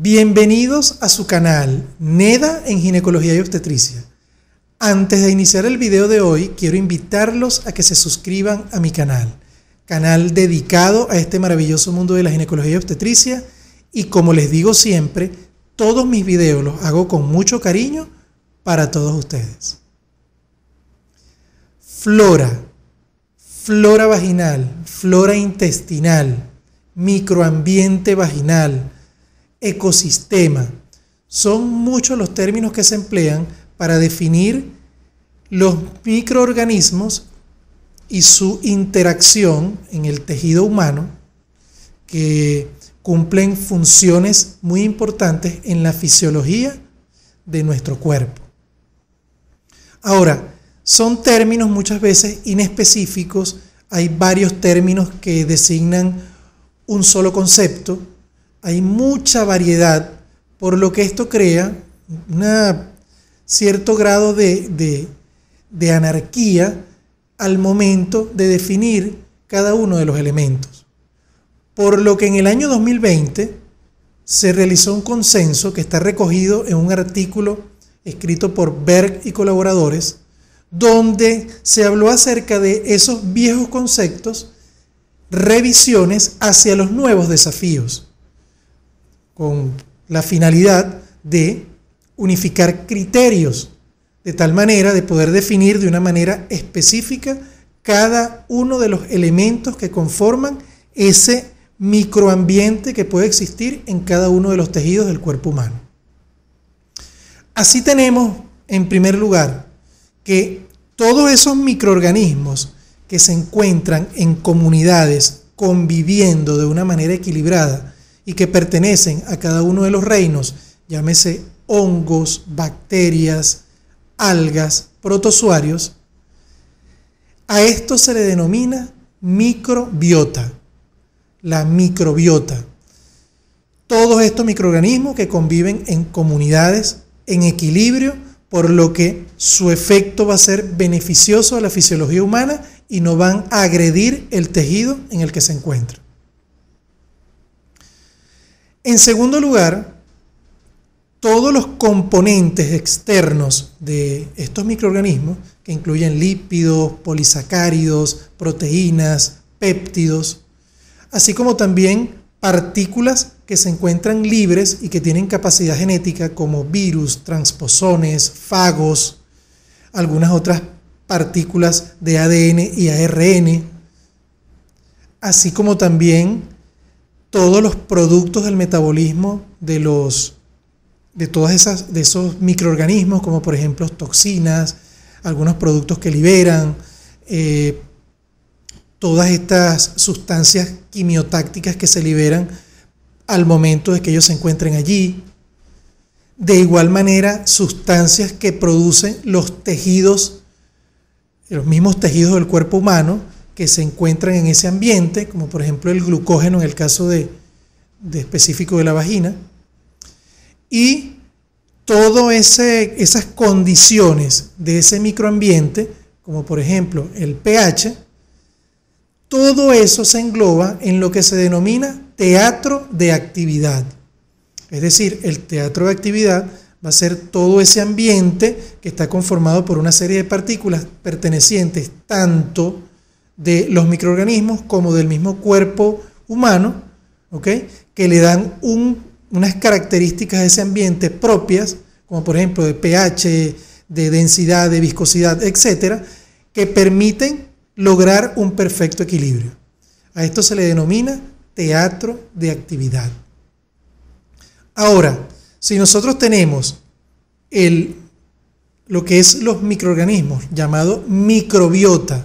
Bienvenidos a su canal NEDA en Ginecología y Obstetricia. Antes de iniciar el video de hoy, quiero invitarlos a que se suscriban a mi canal, canal dedicado a este maravilloso mundo de la ginecología y obstetricia. Y como les digo siempre, todos mis videos los hago con mucho cariño para todos ustedes. Flora, flora vaginal, flora intestinal, microambiente vaginal, ecosistema. Son muchos los términos que se emplean para definir los microorganismos y su interacción en el tejido humano que cumplen funciones muy importantes en la fisiología de nuestro cuerpo. Ahora, son términos muchas veces inespecíficos, hay varios términos que designan un solo concepto, hay mucha variedad, por lo que esto crea un cierto grado de, anarquía al momento de definir cada uno de los elementos. Por lo que en el año 2020 se realizó un consenso que está recogido en un artículo escrito por Berg y colaboradores, donde se habló acerca de esos viejos conceptos, revisiones hacia los nuevos desafíos con la finalidad de unificar criterios de tal manera de poder definir de una manera específica cada uno de los elementos que conforman ese microambiente que puede existir en cada uno de los tejidos del cuerpo humano. Así tenemos, en primer lugar, que todos esos microorganismos que se encuentran en comunidades conviviendo de una manera equilibrada y que pertenecen a cada uno de los reinos, llámese hongos, bacterias, algas, protozoarios, a esto se le denomina microbiota, la microbiota. Todos estos microorganismos que conviven en comunidades en equilibrio, por lo que su efecto va a ser beneficioso a la fisiología humana y no van a agredir el tejido en el que se encuentran. En segundo lugar, todos los componentes externos de estos microorganismos, que incluyen lípidos, polisacáridos, proteínas, péptidos, así como también partículas que se encuentran libres y que tienen capacidad genética como virus, transposones, fagos, algunas otras partículas de ADN y ARN, así como también todos los productos del metabolismo de los de todas de esos microorganismos como por ejemplo toxinas algunos productos que liberan eh, todas estas sustancias quimiotácticas que se liberan al momento de que ellos se encuentren allí de igual manera sustancias que producen los tejidos los mismos tejidos del cuerpo humano que se encuentran en ese ambiente, como por ejemplo el glucógeno en el caso de, específico de la vagina, y todas esas condiciones de ese microambiente, como por ejemplo el pH, todo eso se engloba en lo que se denomina teatro de actividad. Es decir, el teatro de actividad va a ser todo ese ambiente que está conformado por una serie de partículas pertenecientes tanto de los microorganismos como del mismo cuerpo humano, que le dan unas características de ese ambiente propias, como por ejemplo de pH, de densidad, de viscosidad, etcétera, que permiten lograr un perfecto equilibrio. A esto se le denomina teatro de actividad. Ahora, si nosotros tenemos lo que es los microorganismos, llamado microbiota,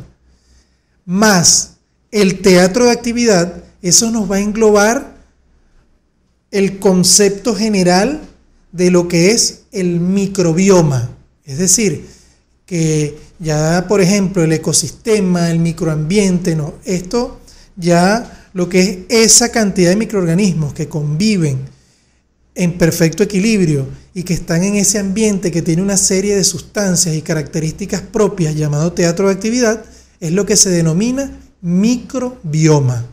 más el teatro de actividad, eso nos va a englobar el concepto general de lo que es el microbioma. Es decir, que ya, por ejemplo, el ecosistema, el microambiente, esto ya lo que es esa cantidad de microorganismos que conviven en perfecto equilibrio y que están en ese ambiente que tiene una serie de sustancias y características propias llamado teatro de actividad, es lo que se denomina microbioma.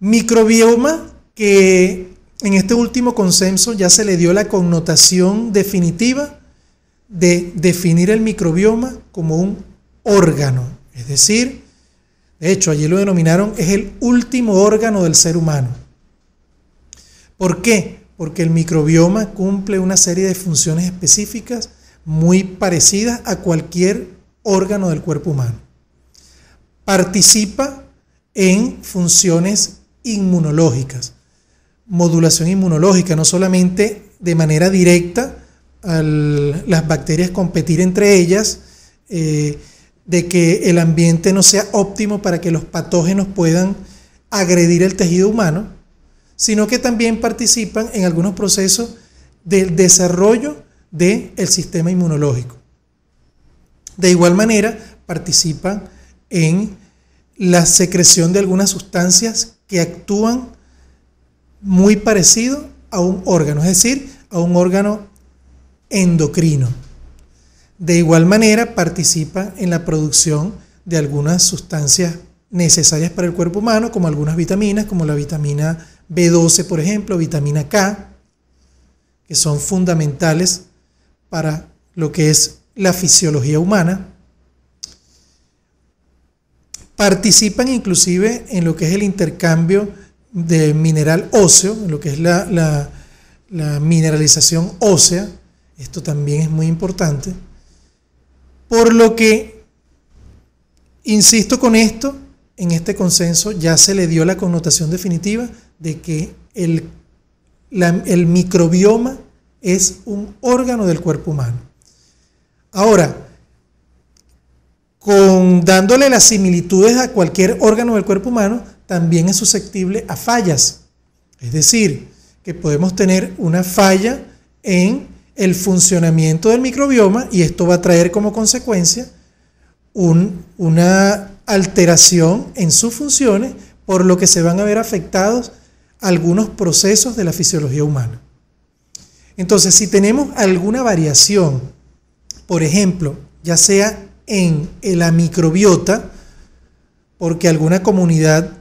Microbioma que en este último consenso ya se le dio la connotación definitiva de definir el microbioma como un órgano. Es decir, de hecho allí lo denominaron es el último órgano del ser humano. ¿Por qué? Porque el microbioma cumple una serie de funciones específicas muy parecidas a cualquier órgano del cuerpo humano. Participa en funciones inmunológicas, modulación inmunológica, no solamente de manera directa las bacterias competir entre ellas, eh, de que el ambiente no sea óptimo para que los patógenos puedan agredir el tejido humano, sino que también participan en algunos procesos del desarrollo del el sistema inmunológico. De igual manera, participa en la secreción de algunas sustancias que actúan muy parecido a un órgano, es decir, a un órgano endocrino. De igual manera, participa en la producción de algunas sustancias necesarias para el cuerpo humano, como algunas vitaminas, como la vitamina B12, por ejemplo, vitamina K, que son fundamentales para lo que es la fisiología humana, participan inclusive en lo que es el intercambio de mineral óseo, en lo que es la, mineralización ósea, esto también es muy importante, por lo que, insisto con esto, en este consenso ya se le dio la connotación definitiva de que el microbioma es un órgano del cuerpo humano. Ahora, con dándole las similitudes a cualquier órgano del cuerpo humano, también es susceptible a fallas. Es decir, que podemos tener una falla en el funcionamiento del microbioma y esto va a traer como consecuencia una alteración en sus funciones, por lo que se van a ver afectados algunos procesos de la fisiología humana. Entonces, si tenemos alguna variación por ejemplo, ya sea en la microbiota, porque alguna comunidad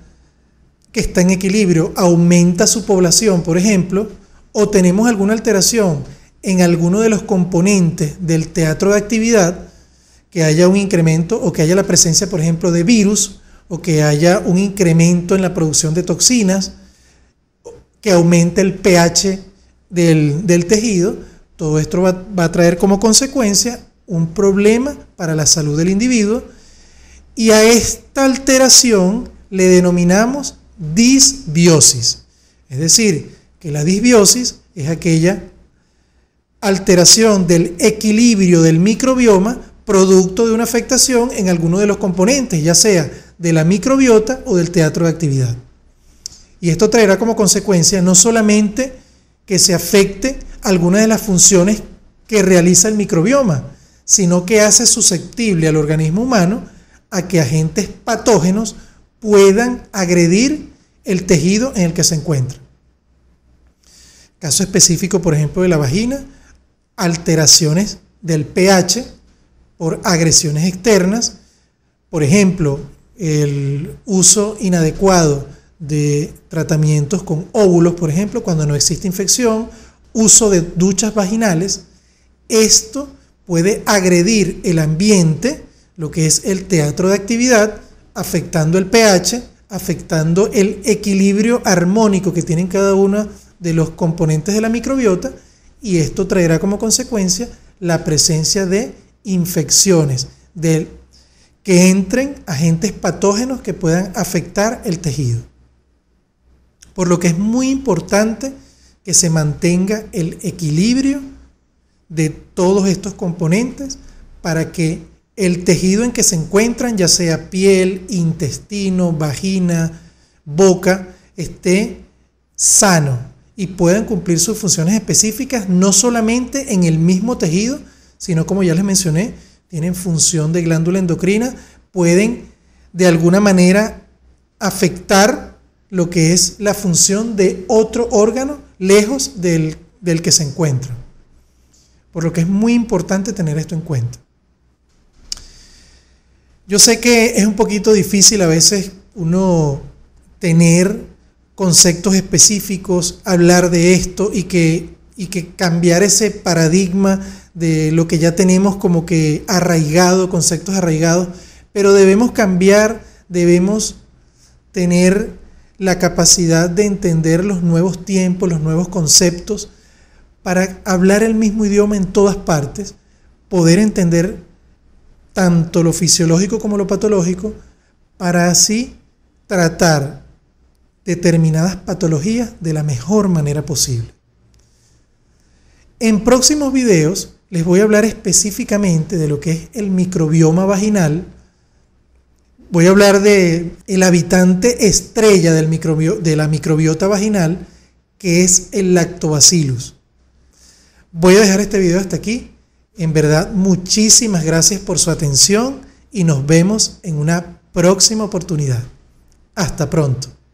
que está en equilibrio aumenta su población, por ejemplo, o tenemos alguna alteración en alguno de los componentes del teatro de actividad, que haya un incremento o que haya la presencia, por ejemplo, de virus, o que haya un incremento en la producción de toxinas, que aumente el pH del, del tejido, todo esto va, a traer como consecuencia un problema para la salud del individuo y a esta alteración le denominamos disbiosis. Es decir, que la disbiosis es aquella alteración del equilibrio del microbioma producto de una afectación en alguno de los componentes, ya sea de la microbiota o del teatro de actividad. Y esto traerá como consecuencia no solamente que se afecte alguna de las funciones que realiza el microbioma, sino que hace susceptible al organismo humano a que agentes patógenos puedan agredir el tejido en el que se encuentra. Caso específico, por ejemplo, de la vagina, alteraciones del pH por agresiones externas, por ejemplo, el uso inadecuado de tratamientos con óvulos, por ejemplo, cuando no existe infección, uso de duchas vaginales, esto puede agredir el ambiente, lo que es el teatro de actividad, afectando el pH, afectando el equilibrio armónico que tienen cada uno de los componentes de la microbiota y esto traerá como consecuencia la presencia de infecciones, del que entren agentes patógenos que puedan afectar el tejido. Por lo que es muy importante que se mantenga el equilibrio de todos estos componentes para que el tejido en que se encuentran, ya sea piel, intestino, vagina, boca, esté sano y puedan cumplir sus funciones específicas, no solamente en el mismo tejido, sino como ya les mencioné, tienen función de glándula endocrina, pueden de alguna manera afectar lo que es la función de otro órgano lejos del, que se encuentra. Por lo que es muy importante tener esto en cuenta. Yo sé que es un poquito difícil a veces uno tener conceptos específicos, hablar de esto y que, y que cambiar ese paradigma de lo que ya tenemos como que arraigado, conceptos arraigados, pero debemos cambiar, debemos tener la capacidad de entender los nuevos tiempos, los nuevos conceptos, para hablar el mismo idioma en todas partes, poder entender tanto lo fisiológico como lo patológico, para así tratar determinadas patologías de la mejor manera posible. En próximos videos les voy a hablar específicamente de lo que es el microbioma vaginal, Voy a hablar de el habitante estrella del de la microbiota vaginal, que es el lactobacillus. Voy a dejar este video hasta aquí. En verdad, muchísimas gracias por su atención y nos vemos en una próxima oportunidad. Hasta pronto.